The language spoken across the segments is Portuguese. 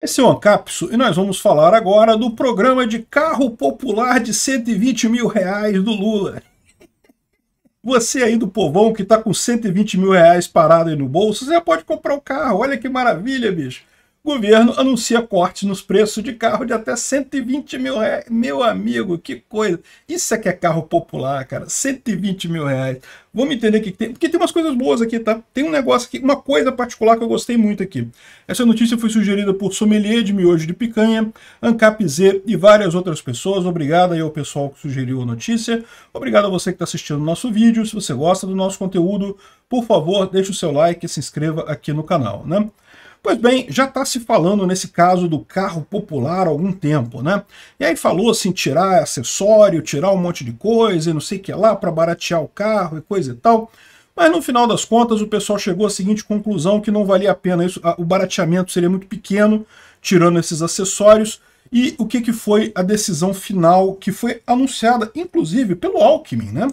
Esse é o Ancapso e nós vamos falar agora do programa de carro popular de 120 mil reais do Lula. Você aí do povão que tá com 120 mil reais parado aí no bolso, você já pode comprar o um carro. Olha que maravilha, bicho o governo anuncia cortes nos preços de carro de até 120 mil reais. Meu amigo, que coisa. Isso é que é carro popular, cara. 120 mil reais. Vamos entender o que tem. Porque tem umas coisas boas aqui, tá? Tem um negócio aqui, uma coisa particular que eu gostei muito aqui. Essa notícia foi sugerida por Sommelier de Miojo de Picanha, Ancap Z e várias outras pessoas. Obrigado aí ao pessoal que sugeriu a notícia. Obrigado a você que está assistindo o nosso vídeo. Se você gosta do nosso conteúdo, por favor, deixe o seu like e se inscreva aqui no canal, né? Pois bem, já está se falando nesse caso do carro popular há algum tempo, né? E aí falou assim, tirar acessório, tirar um monte de coisa e não sei o que lá para baratear o carro e coisa e tal. Mas no final das contas o pessoal chegou à seguinte conclusão que não valia a pena isso, o barateamento seria muito pequeno tirando esses acessórios. E o que, que foi a decisão final que foi anunciada, inclusive, pelo Alckmin, né?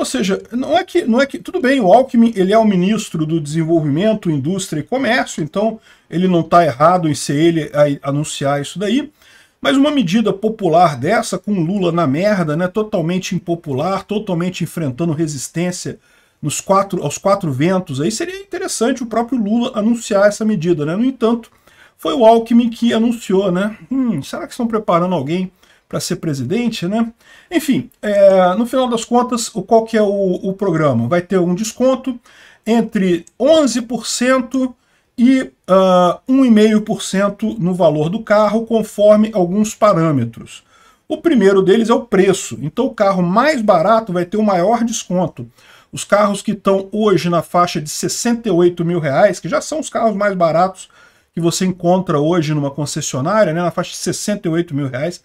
Ou seja, não é que não é que tudo bem, o Alckmin, ele é o ministro do desenvolvimento, indústria e comércio, então ele não está errado em ser ele a anunciar isso daí. Mas uma medida popular dessa, com Lula na merda, né, totalmente impopular, totalmente enfrentando resistência nos quatro, aos quatro ventos, aí seria interessante o próprio Lula anunciar essa medida. Né? No entanto, foi o Alckmin que anunciou, né? Hum, será que estão preparando alguém para ser presidente, né? Enfim, é, no final das contas, o qual que é o, o programa? Vai ter um desconto entre 11% e uh, ah, 1,5% no valor do carro, conforme alguns parâmetros. O primeiro deles é o preço. Então o carro mais barato vai ter o maior desconto. Os carros que estão hoje na faixa de 68 mil reais, que já são os carros mais baratos que você encontra hoje numa concessionária, né, na faixa de 68 mil reais,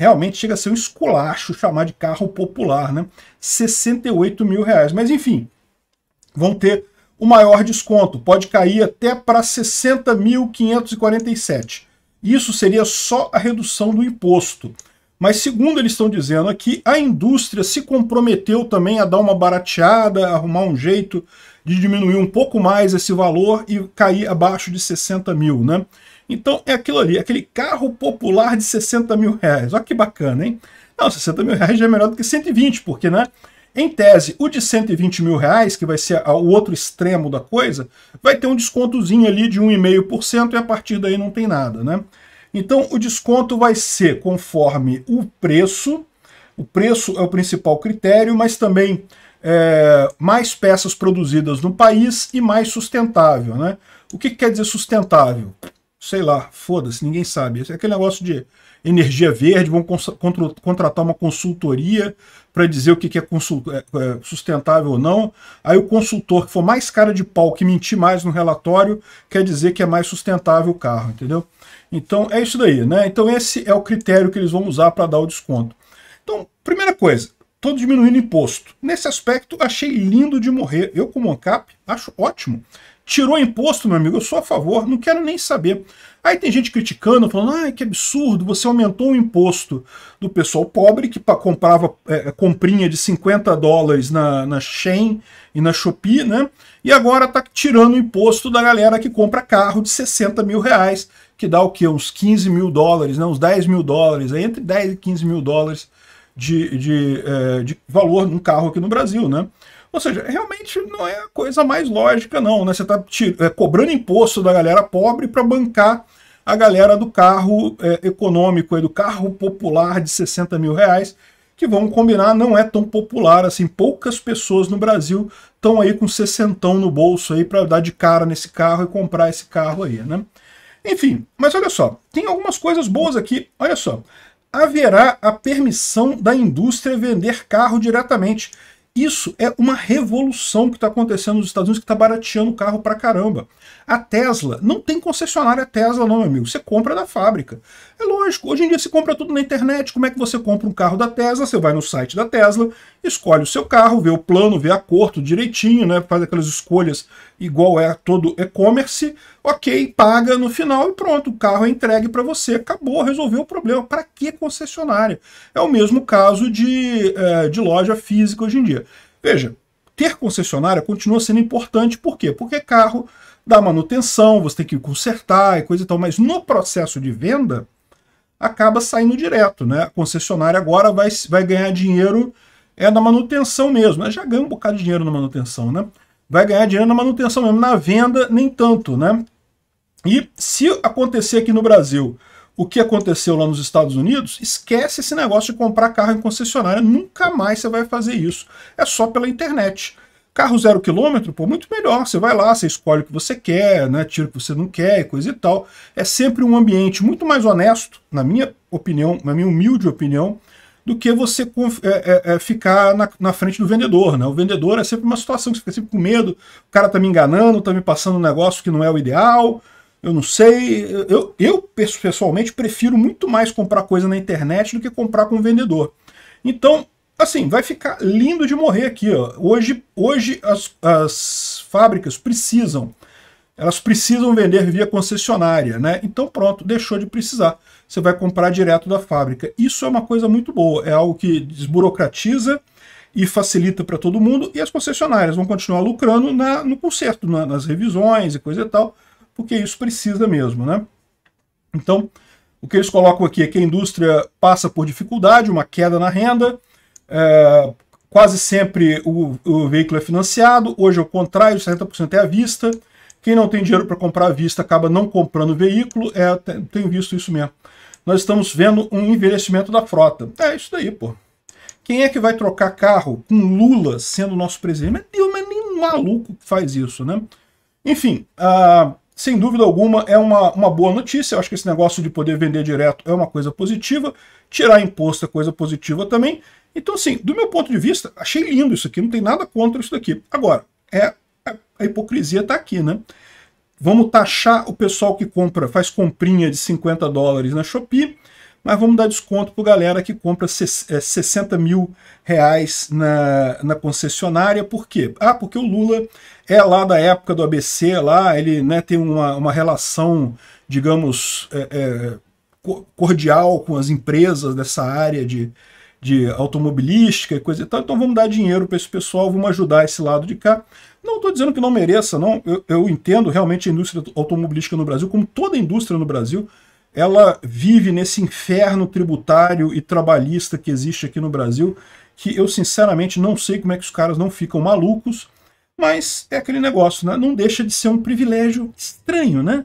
realmente chega a ser um esculacho chamar de carro popular, né? 68 mil reais. Mas enfim, vão ter o maior desconto, pode cair até para 60.547. Isso seria só a redução do imposto. Mas segundo eles estão dizendo aqui, a indústria se comprometeu também a dar uma barateada, arrumar um jeito de diminuir um pouco mais esse valor e cair abaixo de 60 mil, né? Então é aquilo ali, aquele carro popular de 60 mil reais. Olha que bacana, hein? Não, 60 mil reais já é melhor do que 120, porque, né? Em tese, o de 120 mil reais, que vai ser o outro extremo da coisa, vai ter um descontozinho ali de 1,5% e a partir daí não tem nada, né? Então o desconto vai ser conforme o preço, o preço é o principal critério, mas também é, mais peças produzidas no país e mais sustentável, né? O que, que quer dizer sustentável? sei lá, foda-se, ninguém sabe. É aquele negócio de energia verde, vão contratar uma consultoria para dizer o que, que é, é, é, sustentável ou não. Aí o consultor que for mais cara de pau, que mentir mais no relatório, quer dizer que é mais sustentável o carro, entendeu? Então é isso daí, né? Então esse é o critério que eles vão usar para dar o desconto. Então, primeira coisa, todo diminuindo imposto. Nesse aspecto, achei lindo de morrer. Eu, como ANCAP, acho ótimo. Tirou imposto, meu amigo, eu sou a favor, não quero nem saber. Aí tem gente criticando, falando, ah, que absurdo, você aumentou o imposto do pessoal pobre que comprava é, comprinha de 50 dólares na, na Shein e na Shopee, né? E agora tá tirando o imposto da galera que compra carro de 60 mil reais, que dá o quê? Uns 15 mil dólares, né? Uns 10 mil dólares, entre 10 e 15 mil dólares de, de, é, de valor num carro aqui no Brasil, né? Ou seja, realmente não é a coisa mais lógica, não. Né? Você está é, cobrando imposto da galera pobre para bancar a galera do carro é, econômico, aí do carro popular de 60 mil reais, que vamos combinar, não é tão popular assim. Poucas pessoas no Brasil estão aí com sessentão no bolso aí para dar de cara nesse carro e comprar esse carro aí, né? Enfim, mas olha só, tem algumas coisas boas aqui. Olha só, haverá a permissão da indústria vender carro diretamente. Isso é uma revolução que está acontecendo nos Estados Unidos, que está barateando o carro para caramba. A Tesla, não tem concessionária Tesla não, meu amigo, você compra da fábrica. É lógico, hoje em dia se compra tudo na internet, como é que você compra um carro da Tesla? Você vai no site da Tesla escolhe o seu carro, vê o plano, vê a cor, tudo direitinho, né? faz aquelas escolhas igual é todo e-commerce, ok, paga no final e pronto, o carro é entregue para você, acabou, resolveu o problema. Para que concessionária? É o mesmo caso de, é, de loja física hoje em dia. Veja, ter concessionária continua sendo importante, por quê? Porque carro dá manutenção, você tem que consertar e coisa e tal, mas no processo de venda, acaba saindo direto, né? A concessionária agora vai, vai ganhar dinheiro é na manutenção mesmo. Né? Já ganha um bocado de dinheiro na manutenção, né? Vai ganhar dinheiro na manutenção mesmo. Na venda, nem tanto, né? E se acontecer aqui no Brasil o que aconteceu lá nos Estados Unidos, esquece esse negócio de comprar carro em concessionária. Nunca mais você vai fazer isso. É só pela internet. Carro zero quilômetro, pô, muito melhor. Você vai lá, você escolhe o que você quer, né? Tira o que você não quer, e coisa e tal. É sempre um ambiente muito mais honesto, na minha opinião, na minha humilde opinião, do que você é, é, é, ficar na, na, frente do vendedor. Né? O vendedor é sempre uma situação que você fica sempre com medo, o cara está me enganando, está me passando um negócio que não é o ideal, eu não sei. Eu, eu, pessoalmente prefiro muito mais comprar coisa na internet do que comprar com o vendedor. Então, assim, vai ficar lindo de morrer aqui. Ó. Hoje, hoje as, as fábricas precisam elas precisam vender via concessionária, né? Então pronto, deixou de precisar. Você vai comprar direto da fábrica. Isso é uma coisa muito boa, é algo que desburocratiza e facilita para todo mundo, e as concessionárias vão continuar lucrando na, no conserto, na, nas revisões e coisa e tal, porque isso precisa mesmo, né? Então, o que eles colocam aqui é que a indústria passa por dificuldade, uma queda na renda, é, quase sempre o, o veículo é financiado, hoje é o contrário, 70% é à vista, quem não tem dinheiro para comprar à vista acaba não comprando veículo, é, tenho visto isso mesmo. Nós estamos vendo um envelhecimento da frota. É isso daí, pô. Quem é que vai trocar carro com Lula sendo nosso presidente? Meu Deus, mas nem maluco faz isso, né? Enfim, ah, sem dúvida alguma é uma, uma boa notícia. Eu acho que esse negócio de poder vender direto é uma coisa positiva. Tirar imposto é coisa positiva também. Então, assim, do meu ponto de vista, achei lindo isso aqui. Não tem nada contra isso daqui. Agora, é a hipocrisia está aqui, né? Vamos taxar o pessoal que compra, faz comprinha de 50 dólares na Shopee, mas vamos dar desconto para galera que compra 60 é, mil reais na, na concessionária. Por quê? Ah, porque o Lula é lá da época do ABC, lá ele né, tem uma, uma relação, digamos, é, é, cordial com as empresas dessa área de, de automobilística e coisa e tal, então vamos dar dinheiro para esse pessoal, vamos ajudar esse lado de cá. Não estou dizendo que não mereça, não. Eu, eu entendo realmente a indústria automobilística no Brasil, como toda a indústria no Brasil, ela vive nesse inferno tributário e trabalhista que existe aqui no Brasil, que eu sinceramente não sei como é que os caras não ficam malucos, mas é aquele negócio, né? Não deixa de ser um privilégio estranho, né?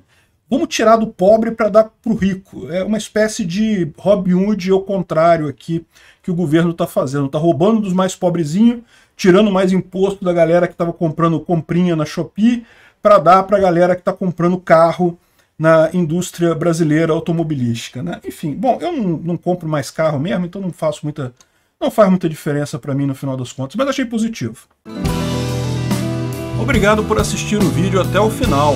Vamos tirar do pobre para dar para o rico. É uma espécie de Robin Hood ao contrário aqui que o governo está fazendo. Está roubando dos mais pobrezinhos, tirando mais imposto da galera que estava comprando comprinha na Shopee para dar para a galera que está comprando carro na indústria brasileira automobilística. Né? Enfim, bom, eu não, não compro mais carro mesmo, então não faço muita. não faz muita diferença para mim no final das contas, mas achei positivo. Obrigado por assistir o vídeo até o final.